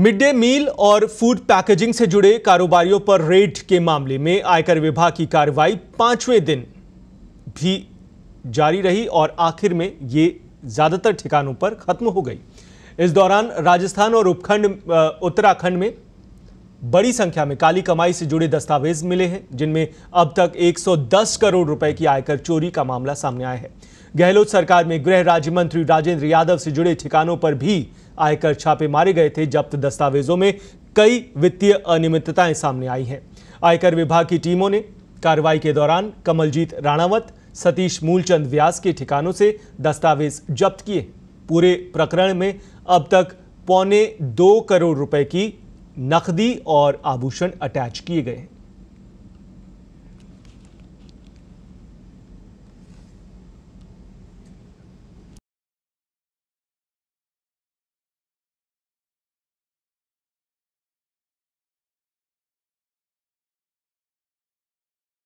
mid day meal और food packaging से जुड़े कारोबारियों पर रेड के मामले में आयकर विभाग की कार्रवाई पांचवें दिन भी जारी रही और आखिर में ये ज़्यादातर ठिकानों पर खत्म हो गई इस दौरान राजस्थान और उपखंड उत्तराखंड में बड़ी संख्या में काली कमाई से जुड़े दस्तावेज मिले हैं जिनमें अब तक 110 करोड़ रुपए की आयकर चोरी का मामला सामने आया है गहलोत सरकार में गृह राज्य मंत्री राजेंद्र यादव से जुड़े ठिकानों पर भी आयकर छापे मारे गए थे जब्त दस्तावेजों में कई वित्तीय अनियमितताएं सामने आई हैं आयकर विभाग की टीमों ने कार्रवाई के दौरान कमलजीत राणावत सतीश मूलचंद व्यास के ठिकानों से दस्तावेज जब्त किए पूरे प्रकरण में अब तक पौने दो करोड़ रुपए की नकदी और आभूषण अटैच किए गए हैं